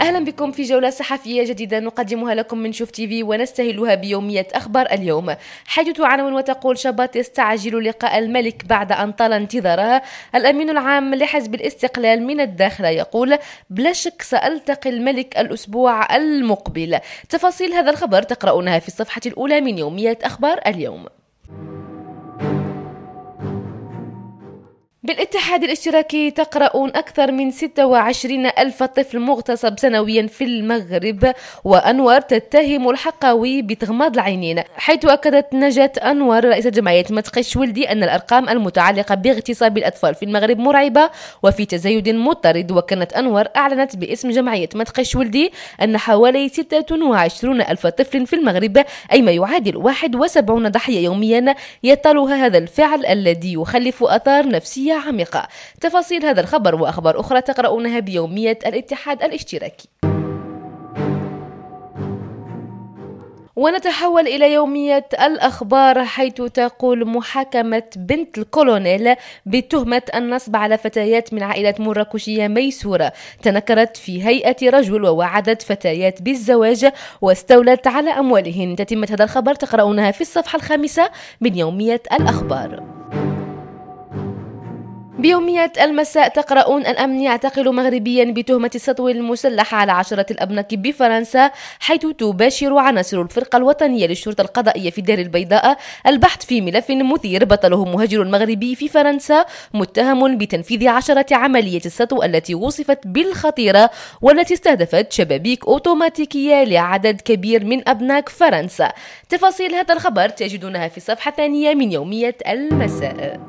اهلا بكم في جوله صحفيه جديده نقدمها لكم من شوف تي في ونستهلها بيوميه اخبار اليوم حيث عناوين وتقول شباط يستعجل لقاء الملك بعد ان طال انتظارها الامين العام لحزب الاستقلال من الداخل يقول بلا شك سالتقي الملك الاسبوع المقبل تفاصيل هذا الخبر تقرؤونها في الصفحه الاولى من يوميه اخبار اليوم بالاتحاد الاشتراكي تقرأ أكثر من 26 ألف طفل مغتصب سنويا في المغرب وأنور تتهم الحقاوي بتغماض العينين حيث أكدت نجاة أنور رئيسة جمعية متقش ولدي أن الأرقام المتعلقة باغتصاب الأطفال في المغرب مرعبة وفي تزايد مضطرد وكانت أنور أعلنت باسم جمعية متقش ولدي أن حوالي 26 ألف طفل في المغرب أي ما يعادل 71 ضحية يوميا يطالها هذا الفعل الذي يخلف آثار نفسية عميقة تفاصيل هذا الخبر وأخبار أخرى تقرؤونها بيومية الاتحاد الاشتراكي ونتحول إلى يومية الأخبار حيث تقول محاكمة بنت الكولونيل بتهمة النصب على فتيات من عائلة مراكشية ميسورة تنكرت في هيئة رجل ووعدت فتيات بالزواج واستولت على أموالهن تتمة هذا الخبر تقرؤونها في الصفحة الخامسة من يومية الأخبار بيوميات المساء تقرؤون الأمن يعتقل مغربيا بتهمة السطو المسلح على عشرة الأبناء بفرنسا حيث تباشر عناصر الفرقة الوطنية للشرطة القضائية في دار البيضاء البحث في ملف مثير بطله مهاجر مغربي في فرنسا متهم بتنفيذ عشرة عملية السطو التي وصفت بالخطيرة والتي استهدفت شبابيك أوتوماتيكية لعدد كبير من أبناء فرنسا تفاصيل هذا الخبر تجدونها في الصفحة الثانية من يومية المساء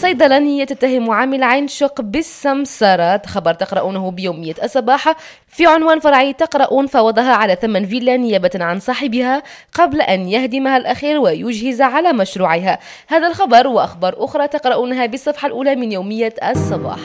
صيدلانية تتهم عامل عين شق بالسمسرة خبر تقرؤونه بيومية الصباح في عنوان فرعي تقرؤون فوضها على ثمن فيلا نيابة عن صاحبها قبل أن يهدمها الأخير ويجهز على مشروعها هذا الخبر وأخبار أخرى تقرؤونها بالصفحة الأولى من يومية الصباح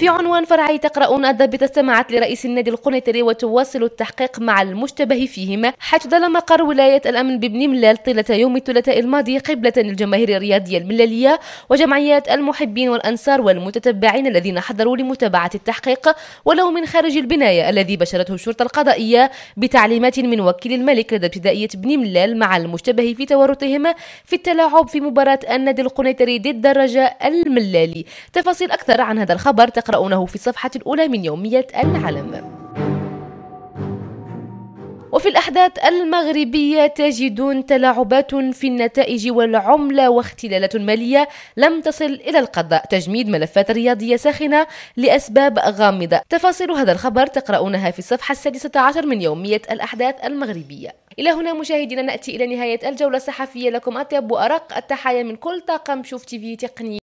في عنوان فرعي تقرؤون الضابطة استمعت لرئيس النادي القنيطري وتواصل التحقيق مع المشتبه فيهما حيث دل مقر ولاية الأمن ببن ملال طيلة يوم الثلاثاء الماضي قبلة للجماهير الرياضية المللية وجمعيات المحبين والأنصار والمتتبعين الذين حضروا لمتابعة التحقيق ولو من خارج البناية الذي بشرته الشرطة القضائية بتعليمات من وكيل الملك لدى ابتدائية بن ملال مع المشتبه في تورطهما في التلاعب في مباراة النادي القنيطري ضد الرجاء الملالي تفاصيل أكثر عن هذا الخبر تقرأ تقرؤونه في الصفحة الأولى من يومية العلم وفي الأحداث المغربية تجدون تلاعبات في النتائج والعملة واختلالات مالية لم تصل إلى القضاء تجميد ملفات رياضية ساخنة لأسباب غامضة تفاصيل هذا الخبر تقرؤونها في الصفحة السادسة عشر من يومية الأحداث المغربية إلى هنا مشاهدينا نأتي إلى نهاية الجولة الصحفية لكم أطيب وأرق التحايا من كل طاقم شوف تيفي تقني